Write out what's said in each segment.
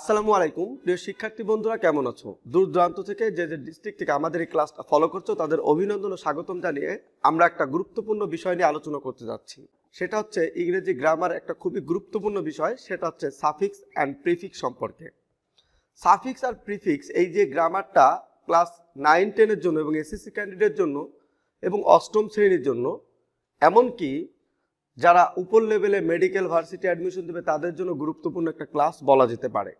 আসসালামু আলাইকুম প্রিয় শিক্ষার্থী বন্ধুরা কেমন আছো দূর দূরান্ত থেকে যে যে ডিস্ট্রিক্ট থেকে আমাদের এই ক্লাসটা ফলো করছো তাদের অভিনন্দন ও স্বাগতম জানিয়ে আমরা একটা গুরুত্বপূর্ণ বিষয় নিয়ে আলোচনা করতে যাচ্ছি সেটা হচ্ছে ইংরেজি গ্রামার একটা খুবই গুরুত্বপূর্ণ বিষয় সেটা হচ্ছে সাফিক্স অ্যান্ড প্রিফিক্স সম্পর্কে সাফিক্স আর প্রিফিক্স এই যে গ্রামারটা ক্লাস নাইন টেনের জন্য এবং এসএসসি ক্যান্ডিডেটের জন্য এবং অষ্টম শ্রেণীর জন্য এমনকি যারা উপর লেভেলে মেডিকেল ভার্সিটি অ্যাডমিশন দেবে তাদের জন্য গুরুত্বপূর্ণ একটা ক্লাস বলা যেতে পারে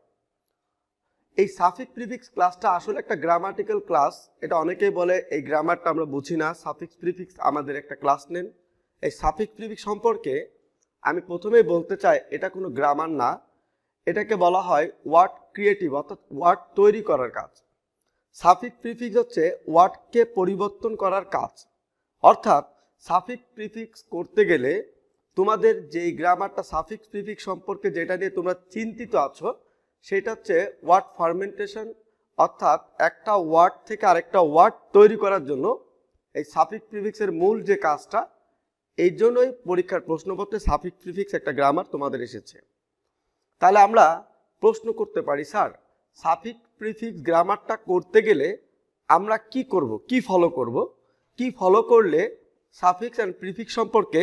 এই সাফিক প্রিফিক্স ক্লাসটা আসলে একটা গ্রামাটিক্যাল ক্লাস এটা অনেকেই বলে এই গ্রামারটা আমরা বুঝি না সাফিক্স প্রিফিক্স আমাদের একটা ক্লাস নেন এই সাফিক্স প্রিফিক্স সম্পর্কে আমি প্রথমেই বলতে চাই এটা কোনো গ্রামার না এটাকে বলা হয় ওয়ার্ড ক্রিয়েটিভ অর্থাৎ ওয়ার্ড তৈরি করার কাজ সাফিক প্রিফিক্স হচ্ছে ওয়ার্ডকে পরিবর্তন করার কাজ অর্থাৎ সাফিক প্রিফিক্স করতে গেলে তোমাদের যে গ্রামারটা সাফিক্স প্রিফিক্স সম্পর্কে যেটা নিয়ে তোমরা চিন্তিত আছো সেটা হচ্ছে ওয়ার্ড ফার্মেন্টেশন অর্থাৎ একটা ওয়ার্ড থেকে আরেকটা ওয়ার্ড তৈরি করার জন্য এই সাফিক প্রিফিক্সের মূল যে কাজটা এই জন্যই পরীক্ষার প্রশ্নপত্রে সাফিক প্রিফিক্স একটা গ্রামার তোমাদের এসেছে তাহলে আমরা প্রশ্ন করতে পারি স্যার সাফিক প্রিফিক্স গ্রামারটা করতে গেলে আমরা কি করব কি ফলো করব কি ফলো করলে সাফিক্স অ্যান্ড প্রিফিক্স সম্পর্কে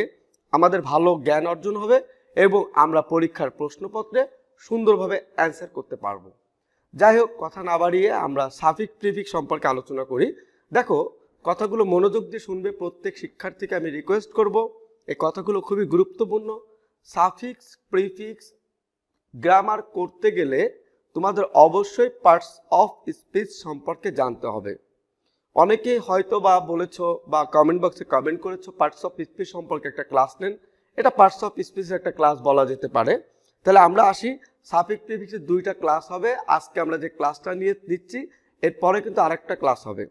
আমাদের ভালো জ্ঞান অর্জন হবে এবং আমরা পরীক্ষার প্রশ্নপত্রে সুন্দরভাবে অ্যান্সার করতে পারবো যাই হোক কথা না বাড়িয়ে আমরা সাফিক প্রিফিক সম্পর্কে আলোচনা করি দেখো কথাগুলো মনোযোগ দিয়ে শুনবে প্রত্যেক শিক্ষার্থীকে আমি রিকোয়েস্ট করব এই কথাগুলো খুবই গুরুত্বপূর্ণ সাফিক্স প্রিফিক্স গ্রামার করতে গেলে তোমাদের অবশ্যই পার্টস অফ স্পিচ সম্পর্কে জানতে হবে অনেকে হয়তো বা বলেছ বা কমেন্ট বক্সে কমেন্ট করেছো পার্টস অফ স্পিচ সম্পর্কে একটা ক্লাস নেন এটা পার্টস অফ স্পিচের একটা ক্লাস বলা যেতে পারে তাহলে আমরা আসি সাফিক প্রিফিক্সের দুইটা ক্লাস হবে আজকে আমরা যে ক্লাসটা নিয়ে দিচ্ছি এরপরে কিন্তু আরেকটা ক্লাস হবে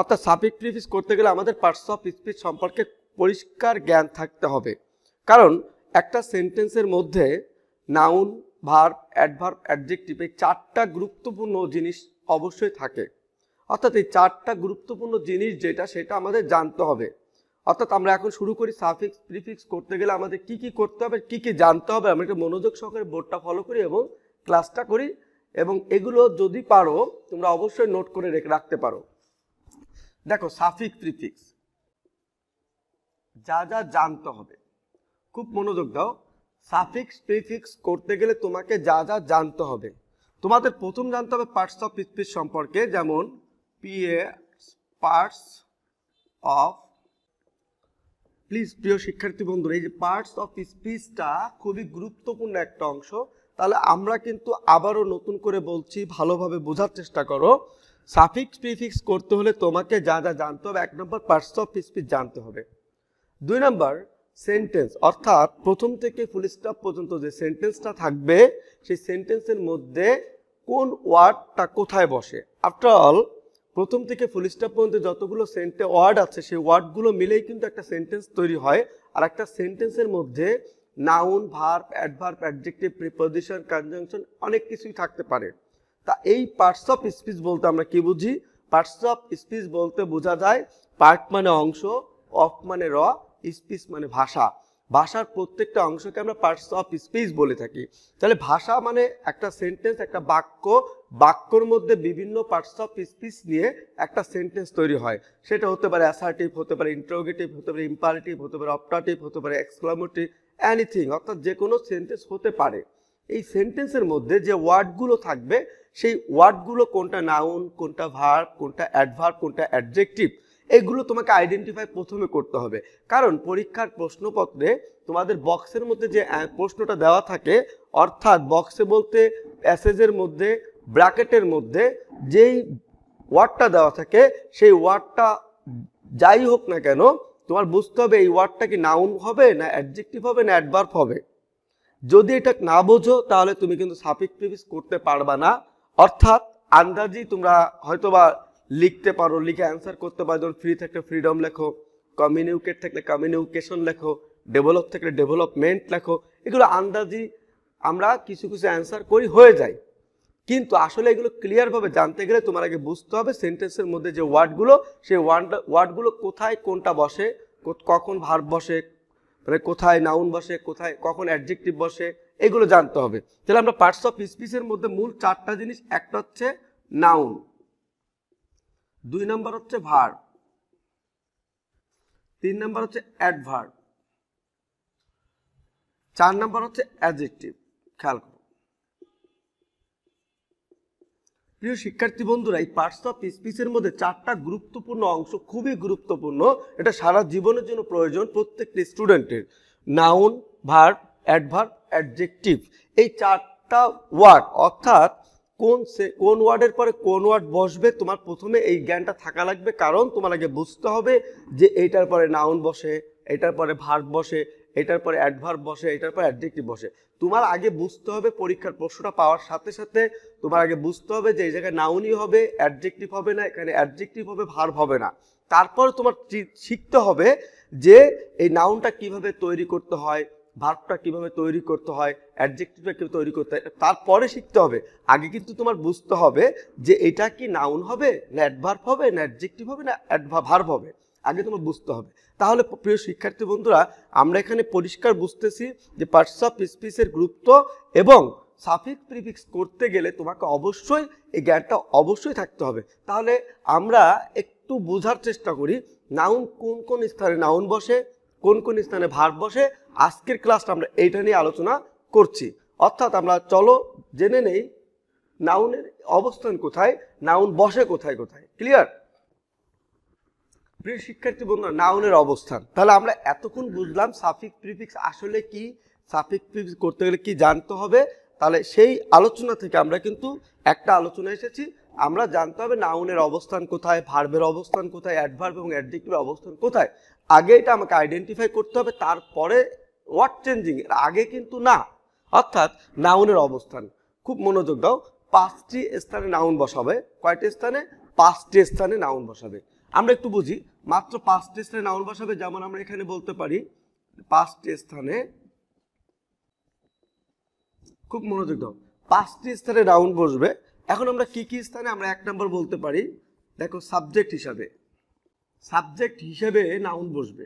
অর্থাৎ সাফিক প্রিফিক্স করতে গেলে আমাদের পার্টস অফ স্পিচ সম্পর্কে পরিষ্কার জ্ঞান থাকতে হবে কারণ একটা সেন্টেন্সের মধ্যে নাউন ভার্ব অ্যাডভার্ব অ্যাডজেক্টিভ এই চারটা গুরুত্বপূর্ণ জিনিস অবশ্যই থাকে অর্থাৎ এই চারটা গুরুত্বপূর্ণ জিনিস যেটা সেটা আমাদের জানতে হবে অর্থাৎ আমরা এখন শুরু করি সাফিক্স প্রিফিক্স করতে গেলে আমাদের কি কি করতে হবে কি কি জানতে হবে আমরা একটা মনোযোগ সহকারে বোর্ডটা ফলো করি এবং ক্লাসটা করি এবং এগুলো যদি পারো তোমরা অবশ্যই নোট করে রাখতে পারো দেখো সাফিক প্রিফিক্স যা যা জানতে হবে খুব মনোযোগ দাও সাফিক্স প্রিফিক্স করতে গেলে তোমাকে যা যা জানতে হবে তোমাদের প্রথম জানতে হবে পার্টস অফ স্পিচ সম্পর্কে যেমন পিএ পার্টস অফ প্লিজ প্রিয় শিক্ষার্থী বন্ধুরা এই যে পার্টস অফ স্পিচটা খুবই গুরুত্বপূর্ণ একটা অংশ তাহলে আমরা কিন্তু আবারও নতুন করে বলছি ভালোভাবে বোঝার চেষ্টা করো সাফিক্স প্রিফিক্স করতে হলে তোমাকে যা যা জানতে হবে এক নম্বর পার্টস অফ স্পিচ জানতে হবে দুই নম্বর সেন্টেন্স অর্থাৎ প্রথম থেকে ফুল স্টপ পর্যন্ত যে সেন্টেন্সটা থাকবে সেই সেন্টেন্সের মধ্যে কোন ওয়ার্ডটা কোথায় বসে আফটার অল প্রথম থেকে ফুল স্টপ পর্যন্ত যতগুলো সেন্টে ওয়ার্ড আছে সেই ওয়ার্ডগুলো মিলেই কিন্তু একটা সেন্টেন্স তৈরি হয় আর একটা সেন্টেন্সের মধ্যে noun verb adverb adjective preposition conjunction অনেক কিছুই থাকতে পারে তা এই পার্টস অফ স্পিচ বলতে আমরা কি বুঝি পার্টস অফ স্পিচ বলতে বোঝা যায় পার্ট মানে অংশ অফ মানে র স্পিচ মানে ভাষা ভাষার প্রত্যেকটা অংশকে আমরা পার্টস অফ স্পিচ বলে থাকি তাহলে ভাষা মানে একটা সেন্টেন্স একটা বাক্য বাক্যর মধ্যে বিভিন্ন পার্টস অফ স্পিচ নিয়ে একটা সেন্টেন্স তৈরি হয় সেটা হতে পারে অ্যাসার্টিভ হতে পারে ইন্টারোগেটিভ হতে পারে ইম্পারেটিভ হতে পারে অপটাটিভ হতে পারে এক্সক্লামেটিভ অ্যানিথিং অর্থাৎ যে কোনো সেন্টেন্স হতে পারে এই সেন্টেন্সের মধ্যে যে ওয়ার্ডগুলো থাকবে সেই ওয়ার্ডগুলো কোনটা নাউন কোনটা ভার্ব কোনটা অ্যাডভার্ব কোনটা অ্যাডজেক্টিভ এগুলো তোমাকে আইডেন্টিফাই প্রথমে করতে হবে কারণ পরীক্ষার প্রশ্নপত্রে তোমাদের বক্সের মধ্যে যে প্রশ্নটা দেওয়া থাকে অর্থাৎ বক্সে বলতে প্যাসেজের মধ্যে ব্র্যাকেটের মধ্যে যেই ওয়ার্ডটা দেওয়া থাকে সেই ওয়ার্ডটা যাই হোক না কেন তোমার বুঝতে হবে এই ওয়ার্ডটা কি নাউন হবে না অ্যাডজেক্টিভ হবে না অ্যাডভার্ভ হবে যদি এটা না বোঝো তাহলে তুমি কিন্তু সাফিক প্রিভিস করতে পারবা না অর্থাৎ আন্দাজেই তোমরা হয়তোবা লিখতে পারো লিখে অ্যান্সার করতে পারো যেমন ফ্রি থাকলে ফ্রিডম লেখো কমিউনিকেট থাকলে কমিউনিকেশন লেখো ডেভেলপ থাকলে ডেভেলপমেন্ট লেখো এগুলো আন্দাজি আমরা কিছু কিছু অ্যান্সার করি হয়ে যায় কিন্তু আসলে এগুলো ক্লিয়ারভাবে জানতে গেলে তোমার আগে বুঝতে হবে সেন্টেন্সের মধ্যে যে ওয়ার্ডগুলো সেই ওয়ার্ড ওয়ার্ডগুলো কোথায় কোনটা বসে কখন ভার্ব বসে মানে কোথায় নাউন বসে কোথায় কখন অ্যাডজেক্টিভ বসে এগুলো জানতে হবে তাহলে আমরা পার্টস অফ স্পিচের মধ্যে মূল চারটা জিনিস একটা হচ্ছে নাউন দুই নম্বর হচ্ছে ভার তিন নম্বর হচ্ছে অ্যাডভার চার নম্বর হচ্ছে অ্যাজেক্টিভ খেয়াল করো প্রিয় শিক্ষার্থী বন্ধুরা এই পার্টস অফ স্পিচের মধ্যে চারটা গুরুত্বপূর্ণ অংশ খুবই গুরুত্বপূর্ণ এটা সারা জীবনের জন্য প্রয়োজন প্রত্যেকটি স্টুডেন্টের নাউন ভার অ্যাডভার অ্যাডজেক্টিভ এই চারটা ওয়ার্ড অর্থাৎ কোন সে কোন ওয়ার্ডের পরে কোন ওয়ার্ড বসবে তোমার প্রথমে এই জ্ঞানটা থাকা লাগবে কারণ তোমার আগে বুঝতে হবে যে এটার পরে নাউন বসে এটার পরে ভার্ব বসে এটার পরে অ্যাডভার্ব বসে এটার পরে অ্যাডজেক্টিভ বসে তোমার আগে বুঝতে হবে পরীক্ষার প্রশ্নটা পাওয়ার সাথে সাথে তোমার আগে বুঝতে হবে যে এই জায়গায় নাউনই হবে অ্যাডজেক্টিভ হবে না এখানে অ্যাডজেক্টিভ হবে ভার্ব হবে না তারপর তোমার শিখতে হবে যে এই নাউনটা কিভাবে তৈরি করতে হয় ভার্বটা কিভাবে তৈরি করতে হয় অ্যাডজেক্টিভটা কীভাবে তৈরি করতে হয় তারপরে শিখতে হবে আগে কিন্তু তোমার বুঝতে হবে যে এটা কি নাউন হবে না অ্যাডভার্ব হবে না অ্যাডজেক্টিভ হবে না ভার্ব হবে আগে তোমার বুঝতে হবে তাহলে প্রিয় শিক্ষার্থী বন্ধুরা আমরা এখানে পরিষ্কার বুঝতেছি যে পার্টস অফ স্পিসের গুরুত্ব এবং সাফিক প্রিফিক্স করতে গেলে তোমাকে অবশ্যই এই জ্ঞানটা অবশ্যই থাকতে হবে তাহলে আমরা একটু বোঝার চেষ্টা করি নাউন কোন কোন স্থানে নাউন বসে কোন কোন স্থানে ভার বসে আজকের ক্লাসটা আমরা এইটা নিয়ে আলোচনা করছি অর্থাৎ আমরা চলো জেনে নেই নাউনের অবস্থান কোথায় নাউন বসে কোথায় কোথায় ক্লিয়ার প্রিয় শিক্ষার্থী বন্ধুরা নাউনের অবস্থান তাহলে আমরা এতক্ষণ বুঝলাম সাফিক প্রিফিক্স আসলে কি সাফিক প্রিফিক্স করতে গেলে কি জানতে হবে তাহলে সেই আলোচনা থেকে আমরা কিন্তু একটা আলোচনা এসেছি আমরা জানতে হবে নাউনের অবস্থান কোথায় ভার্বের অবস্থান কোথায় অ্যাডভার্ব এবং অ্যাডজেক্টিভের অবস্থান কোথায় আগে এটা আমাকে আইডেন্টিফাই করতে হবে তারপরে ওয়ার্ড চেঞ্জিং এর আগে কিন্তু না অর্থাৎ নাউনের অবস্থান খুব মনোযোগ দাও পাঁচটি স্থানে নাউন বসাবে কয়টি স্থানে পাঁচটি স্থানে নাউন বসাবে আমরা একটু বুঝি মাত্র পাঁচটি স্থানে নাউন বসাবে যেমন আমরা এখানে বলতে পারি পাঁচটি স্থানে খুব মনোযোগ দাও পাঁচটি স্থানে নাউন বসবে এখন আমরা কি কি স্থানে আমরা এক নম্বর বলতে পারি দেখো সাবজেক্ট হিসাবে সাবজেক্ট হিসেবে নাউন বসবে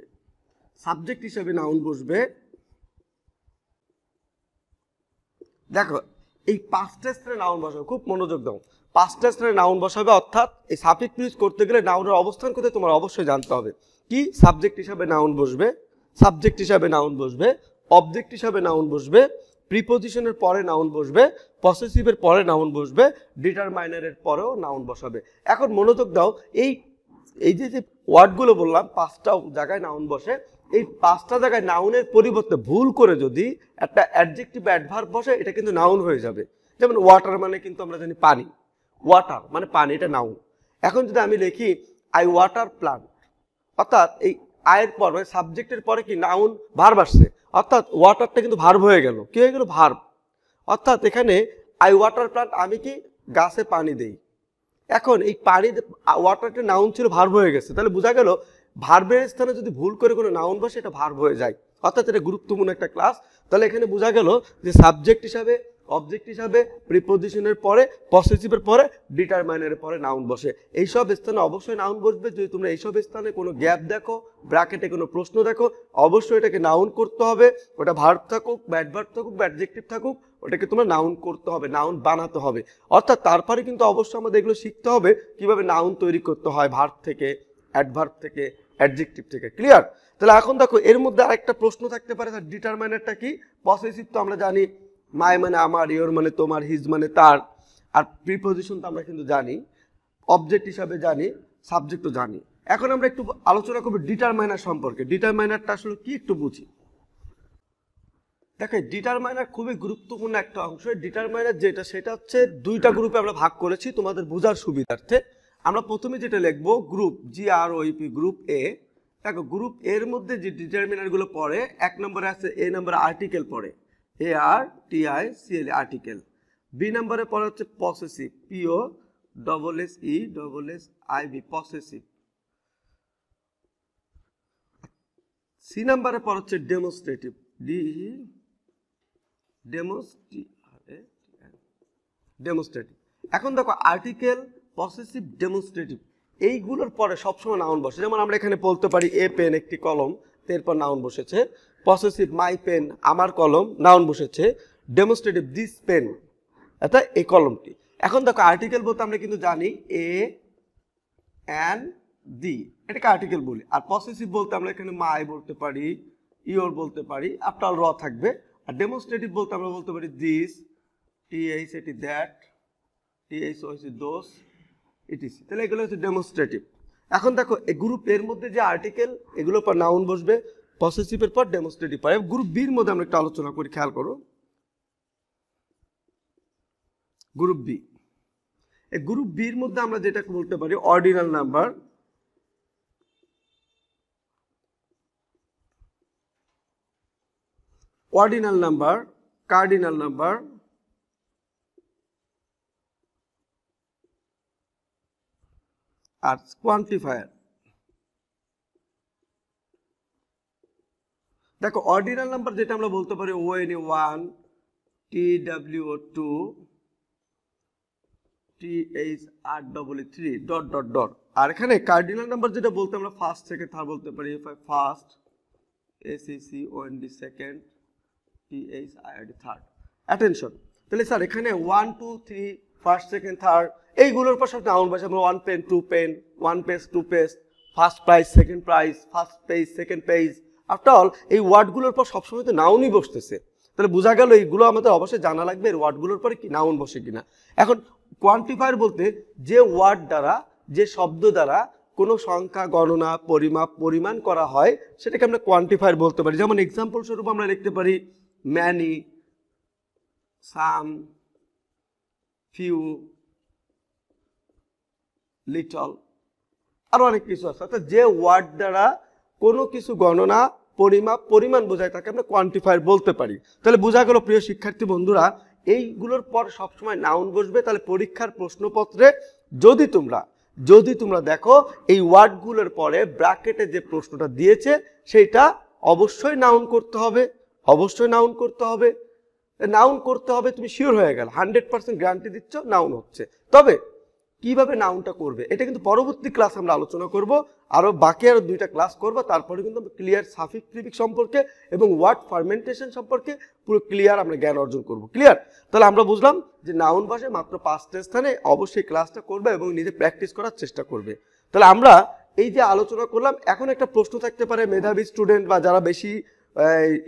সাবজেক্ট হিসেবে নাউন বসবে দেখো এই পাঁচটা স্থানে নাউন বসাবে খুব মনোযোগ দাও পাঁচটা স্থানে নাউন বসাবে অর্থাৎ এই সাফিক ইউজ করতে গেলে নাউনের অবস্থান কোথায় তোমার অবশ্যই জানতে হবে কি সাবজেক্ট হিসাবে নাউন বসবে সাবজেক্ট হিসাবে নাউন বসবে অবজেক্ট হিসাবে নাউন বসবে প্রিপোজিশনের পরে নাউন বসবে পসেসিভের পরে নাউন বসবে ডিটারমাইনারের পরেও নাউন বসাবে এখন মনোযোগ দাও এই এই যে যে ওয়ার্ডগুলো বললাম পাঁচটা জায়গায় নাউন বসে এই পাঁচটা জায়গায় নাউনের পরিবর্তে ভুল করে যদি একটা অ্যাডজেক্টিভ অ্যাডভার্ব বসে এটা কিন্তু নাউন হয়ে যাবে যেমন ওয়াটার মানে কিন্তু আমরা জানি পানি ওয়াটার মানে পানি এটা নাউন এখন যদি আমি লিখি আই ওয়াটার প্লান্ট অর্থাৎ এই আয়ের পর মানে সাবজেক্টের পরে কি নাউন ভার্ব আসছে অর্থাৎ ওয়াটারটা কিন্তু ভার্ব হয়ে গেল কি হয়ে গেল ভার্ব অর্থাৎ এখানে আই ওয়াটার প্লান্ট আমি কি গাছে পানি দেই এখন এই পানির ওয়াটারটা নাউন ছিল ভার্ব হয়ে গেছে তাহলে বোঝা গেল ভার্বের স্থানে যদি ভুল করে কোনো নাউন বসে এটা ভার্ব হয়ে যায় অর্থাৎ এটা গুরুত্বপূর্ণ একটা ক্লাস তাহলে এখানে বোঝা গেল যে সাবজেক্ট হিসাবে অবজেক্ট হিসাবে প্রিপোজিশনের পরে পসেসিভের পরে ডিটারমাইনের পরে নাউন বসে এইসব স্থানে অবশ্যই নাউন বসবে যদি তোমরা এইসব স্থানে কোনো গ্যাপ দেখো ব্র্যাকেটে কোনো প্রশ্ন দেখো অবশ্যই এটাকে নাউন করতে হবে ওটা ভার্ব থাকুক ব্যাডভার্ব থাকুক ব্যাডজেক্টিভ থাকুক ওটাকে তোমরা নাউন করতে হবে নাউন বানাতে হবে অর্থাৎ তারপরে কিন্তু অবশ্যই আমাদের এগুলো শিখতে হবে কিভাবে নাউন তৈরি করতে হয় ভার্ব থেকে অ্যাডভার্ব থেকে অ্যাডজেক্টিভ থেকে ক্লিয়ার তাহলে এখন দেখো এর মধ্যে আরেকটা প্রশ্ন থাকতে পারে ডিটারমাইনারটা কি পসেসিভ তো আমরা জানি মায় মানে আমার ইয়র মানে তোমার হিজ মানে তার আর প্রিপোজিশন তো আমরা কিন্তু জানি অবজেক্ট হিসাবে জানি সাবজেক্টও জানি এখন আমরা একটু আলোচনা করবো ডিটারমাইনার সম্পর্কে ডিটারমাইনারটা আসলে কি একটু বুঝি দেখো ডিটারমাইনার খুবই গুরুত্বপূর্ণ একটা অংশ ডিটারমাইনার যেটা সেটা হচ্ছে দুইটা গ্রুপে আমরা ভাগ করেছি তোমাদের বোঝার সুবিধার্থে আমরা প্রথমে যেটা লিখব গ্রুপ জি আর ওইপি গ্রুপ এ দেখো গ্রুপ এর মধ্যে যে ডিটারমিনারগুলো পড়ে এক নম্বরে আছে এ নম্বরে আর্টিকেল পড়ে A R T I C L article B নম্বরের পরে হচ্ছে possessive P O double S E double S I V possessive C নাম্বারে পর হচ্ছে ডেমোস্ট্রেটিভ ডি ডেমোস্ট্রেটিভ এখন দেখো আর্টিকেল পসেসিভ ডেমোস্ট্রেটিভ এইগুলোর পরে সবসময় নাউন বসে যেমন আমরা এখানে বলতে পারি এ পেন একটি কলম এরপর নাউন বসেছে পসেসিভ মাই পেন আমার কলম নাউন বসেছে ডেমোস্ট্রেটিভ দিস পেন এটা এই কলমটি এখন দেখো আর্টিকেল বলতে আমরা কিন্তু জানি এ অ্যান্ড দি এটাকে আর্টিকেল বলি আর পসেসিভ বলতে আমরা এখানে মাই বলতে পারি ইওর বলতে পারি আফটার র থাকবে আর ডেমোস্ট্রেটিভ বলতে আমরা বলতে পারি দিস টিএইচ এটি that T H which those E T C তাহলে এগুলো হচ্ছে ডেমোস্ট্রেটিভ এখন দেখো এই গ্রুপ এর মধ্যে যে আর্টিকেল এগুলো পর নাউন বসবে পসেসিভের পর ডেমোস্ট্রেটিভ পর গ্রুপ বির মধ্যে আমরা একটা আলোচনা করি খেয়াল করো গ্রুপ বি এই গ্রুপ বির মধ্যে আমরা যেটা বলতে পারি ordinal number ordinal number cardinal number আর কোয়ান্টিফায়ার দেখো অর্ডিনাল নাম্বার যেটা আমরা বলতে পারি O N one T W two T H R double three dot dot dot আর এখানে কার্ডিনাল নাম্বার যেটা বলতে আমরা ফার্স্ট থেকে থার্ড বলতে পারি F I first S E C O N D second T H I D third attention তাহলে sir এখানে one two three first second third এইগুলোর পর সব নাউন ভাষা one pen two pen one page two page first prize second prize first page second page after all এই ওয়ার্ডগুলোর পর সবসময় তো নাউনই বসতেছে তাহলে বোঝা গেল এইগুলো আমাদের অবশ্যই জানা লাগবে এর ওয়ার্ডগুলোর পরে কি নাউন বসে কিনা এখন কোয়ান্টিফায়ার বলতে যে ওয়ার্ড দ্বারা যে শব্দ দ্বারা কোনো সংখ্যা গণনা পরিমাপ পরিমাণ করা হয় সেটাকে আমরা কোয়ান্টিফায়ার বলতে পারি যেমন এক্সাম্পল স্বরূপ আমরা লিখতে পারি ম্যানি সাম few, little আরও অনেক কিছু আছে অর্থাৎ যে ওয়ার্ড দ্বারা কোনো কিছু গণনা পরিমাপ পরিমাণ বোঝায় তাকে আমরা কোয়ান্টিফায়ার বলতে পারি তাহলে বোঝা গেল প্রিয় শিক্ষার্থী বন্ধুরা এইগুলোর পর সবসময় নাউন বসবে তাহলে পরীক্ষার প্রশ্নপত্রে যদি তোমরা যদি তোমরা দেখো এই ওয়ার্ডগুলোর পরে ব্র্যাকেটে যে প্রশ্নটা দিয়েছে সেটা অবশ্যই নাউন করতে হবে অবশ্যই নাউন করতে হবে নাউন করতে হবে তুমি শিওর হয়ে গেল হান্ড্রেড পার্সেন্ট গ্যারান্টি দিচ্ছ নাউন হচ্ছে তবে কিভাবে নাউনটা করবে এটা কিন্তু পরবর্তী ক্লাস আমরা আলোচনা করব আরও বাকি আরও দুইটা ক্লাস করব তারপরে কিন্তু আমরা ক্লিয়ার সাফিক প্রিফিক সম্পর্কে এবং ওয়ার্ড ফার্মেন্টেশন সম্পর্কে পুরো ক্লিয়ার আমরা জ্ঞান অর্জন করব ক্লিয়ার তাহলে আমরা বুঝলাম যে নাউন বাসে মাত্র পাঁচটা স্থানে অবশ্যই ক্লাসটা করবে এবং নিজে প্র্যাকটিস করার চেষ্টা করবে তাহলে আমরা এই যে আলোচনা করলাম এখন একটা প্রশ্ন থাকতে পারে মেধাবী স্টুডেন্ট বা যারা বেশি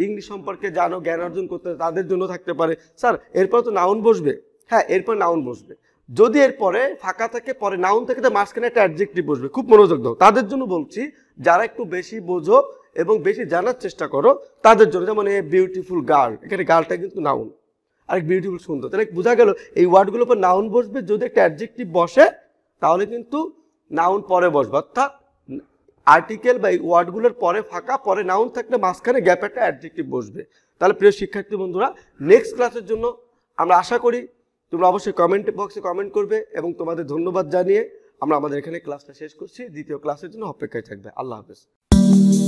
ইংলিশ সম্পর্কে জানো জ্ঞান অর্জন করতে তাদের জন্য থাকতে পারে স্যার এরপর তো নাউন বসবে হ্যাঁ এরপর নাউন বসবে যদি এরপরে ফাঁকা থাকে পরে নাউন থেকে তো মাঝখানে একটা অ্যাডজেক্টিভ বসবে খুব মনোযোগ দাও তাদের জন্য বলছি যারা একটু বেশি বোঝো এবং বেশি জানার চেষ্টা করো তাদের জন্য যেমন এ বিউটিফুল গার্ল এখানে গার্লটা কিন্তু নাউন আর বিউটিফুল সুন্দর তাহলে বোঝা গেল এই ওয়ার্ডগুলোর উপর নাউন বসবে যদি একটা অ্যাডজেক্টিভ বসে তাহলে কিন্তু নাউন পরে বসবে অর্থাৎ আর্টিকেল বা এই ওয়ার্ডগুলোর পরে ফাঁকা পরে নাউন থাকলে মাঝখানে গ্যাপ একটা অ্যাডজেক্টিভ বসবে তাহলে প্রিয় শিক্ষার্থী বন্ধুরা নেক্সট ক্লাসের জন্য আমরা আশা করি তোমরা অবশ্যই কমেন্ট বক্সে কমেন্ট করবে এবং তোমাদের ধন্যবাদ জানিয়ে আমরা আমাদের এখানে ক্লাসটা শেষ করছি দ্বিতীয় ক্লাসের জন্য অপেক্ষায় থাকবে আল্লাহ হাফেজ